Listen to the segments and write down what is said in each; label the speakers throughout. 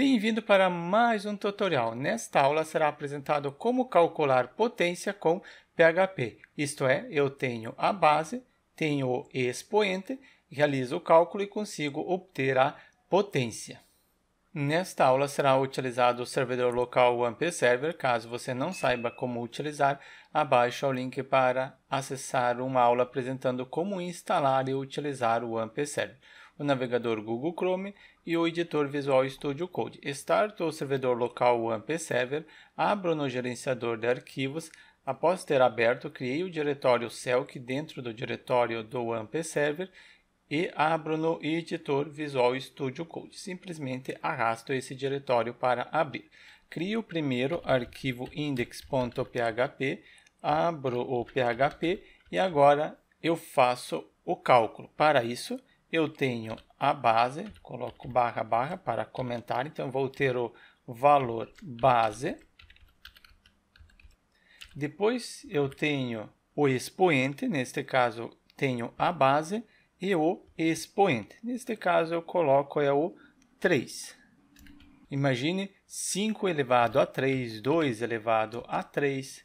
Speaker 1: Bem-vindo para mais um tutorial. Nesta aula será apresentado como calcular potência com PHP. Isto é, eu tenho a base, tenho o expoente, realizo o cálculo e consigo obter a potência. Nesta aula será utilizado o servidor local AMP Server. Caso você não saiba como utilizar, abaixo é o link para acessar uma aula apresentando como instalar e utilizar o AMP Server. O navegador Google Chrome e o editor Visual Studio Code. Starta o servidor local WAMP Server, abro no gerenciador de arquivos. Após ter aberto, criei o diretório CELC dentro do diretório do WAMP Server e abro no editor Visual Studio Code. Simplesmente arrasto esse diretório para abrir. Crio primeiro arquivo index.php, abro o PHP e agora eu faço o cálculo. Para isso, eu tenho a base, coloco barra, barra para comentar, então vou ter o valor base. Depois eu tenho o expoente, neste caso tenho a base e o expoente. Neste caso eu coloco é o 3. Imagine 5 elevado a 3, 2 elevado a 3,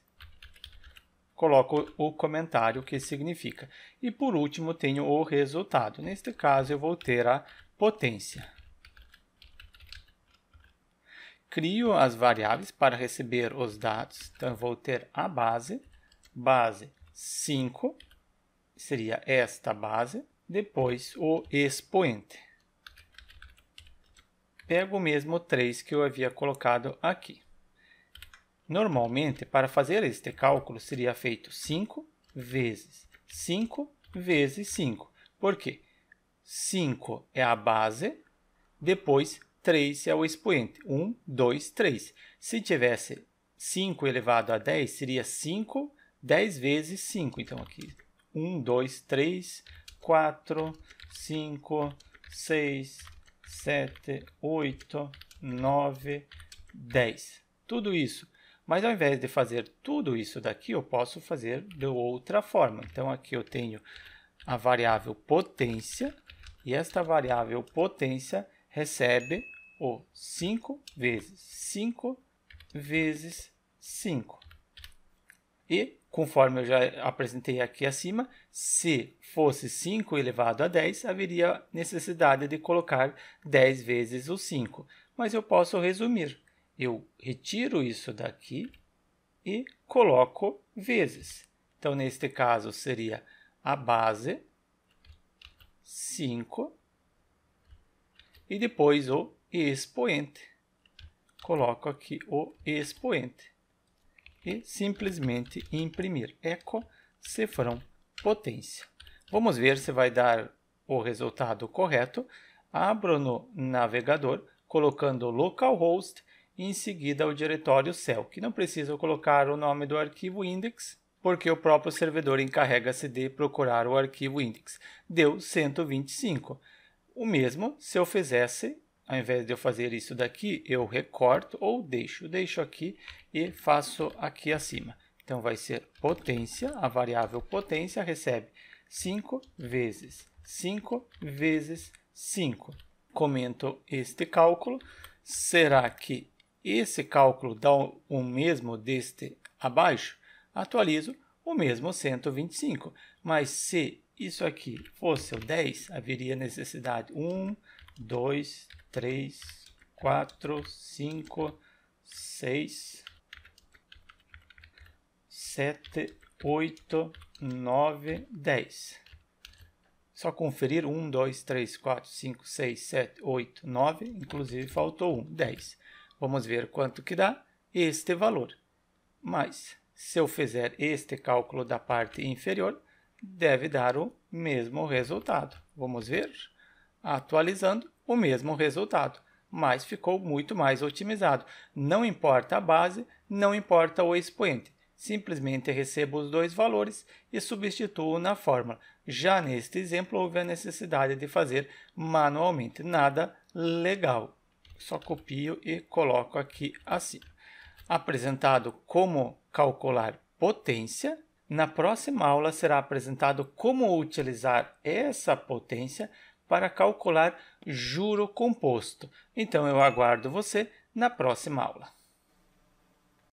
Speaker 1: coloco o comentário que significa. E por último, tenho o resultado. Neste caso, eu vou ter a potência. Crio as variáveis para receber os dados. Então, eu vou ter a base, base 5, seria esta base, depois o expoente. Pego o mesmo 3 que eu havia colocado aqui. Normalmente, para fazer este cálculo, seria feito 5 vezes 5 vezes 5. Por quê? 5 é a base, depois 3 é o expoente. 1, 2, 3. Se tivesse 5 elevado a 10, seria 5, 10 vezes 5. Então, aqui, 1, 2, 3, 4, 5, 6, 7, 8, 9, 10. Tudo isso mas ao invés de fazer tudo isso daqui, eu posso fazer de outra forma. Então aqui eu tenho a variável potência e esta variável potência recebe o 5 vezes 5 vezes 5. E, conforme eu já apresentei aqui acima, se fosse 5 elevado a 10, haveria necessidade de colocar 10 vezes o 5. Mas eu posso resumir eu retiro isso daqui e coloco vezes. Então, neste caso, seria a base 5 e depois o expoente. Coloco aqui o expoente e simplesmente imprimir eco cifrão potência. Vamos ver se vai dar o resultado correto. Abro no navegador, colocando localhost e em seguida o diretório cell, que não precisa colocar o nome do arquivo index, porque o próprio servidor encarrega-se de procurar o arquivo index. Deu 125. O mesmo se eu fizesse, ao invés de eu fazer isso daqui, eu recorto ou deixo. Deixo aqui e faço aqui acima. Então vai ser potência, a variável potência recebe 5 vezes 5 vezes 5. Comento este cálculo. Será que esse cálculo dá o mesmo deste abaixo, atualizo o mesmo 125. Mas se isso aqui fosse o 10, haveria necessidade 1, 2, 3, 4, 5, 6, 7, 8, 9, 10. Só conferir 1, 2, 3, 4, 5, 6, 7, 8, 9, inclusive faltou 1, 10. Vamos ver quanto que dá este valor. Mas, se eu fizer este cálculo da parte inferior, deve dar o mesmo resultado. Vamos ver? Atualizando, o mesmo resultado, mas ficou muito mais otimizado. Não importa a base, não importa o expoente. Simplesmente recebo os dois valores e substituo na fórmula. Já neste exemplo, houve a necessidade de fazer manualmente, nada legal só copio e coloco aqui assim. Apresentado como calcular potência, na próxima aula será apresentado como utilizar essa potência para calcular juro composto. Então eu aguardo você na próxima aula.